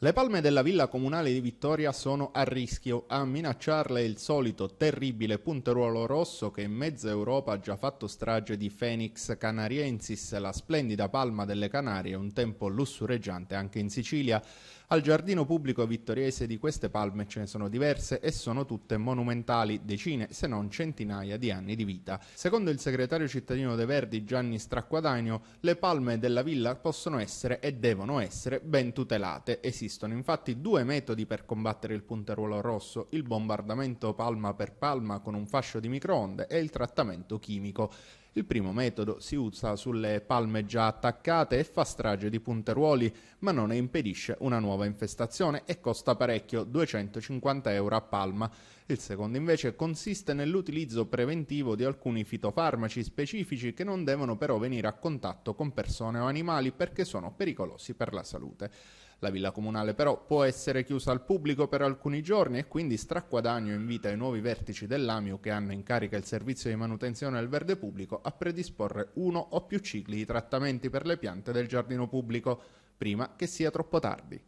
Le palme della villa comunale di Vittoria sono a rischio. A minacciarle il solito terribile punteruolo rosso che in mezza Europa ha già fatto strage di Phoenix canariensis, la splendida palma delle Canarie, un tempo lussureggiante anche in Sicilia. Al giardino pubblico vittoriese di queste palme ce ne sono diverse e sono tutte monumentali, decine se non centinaia di anni di vita. Secondo il segretario cittadino De Verdi Gianni Stracquadagno, le palme della villa possono essere e devono essere ben tutelate. Esiste Esistono infatti due metodi per combattere il punteruolo rosso, il bombardamento palma per palma con un fascio di microonde e il trattamento chimico. Il primo metodo si usa sulle palme già attaccate e fa strage di punteruoli, ma non ne impedisce una nuova infestazione e costa parecchio, 250 euro a palma. Il secondo invece consiste nell'utilizzo preventivo di alcuni fitofarmaci specifici che non devono però venire a contatto con persone o animali perché sono pericolosi per la salute. La villa comunale però può essere chiusa al pubblico per alcuni giorni e quindi Stracquadagno invita i nuovi vertici dell'AMIU che hanno in carica il servizio di manutenzione al verde pubblico a predisporre uno o più cicli di trattamenti per le piante del giardino pubblico, prima che sia troppo tardi.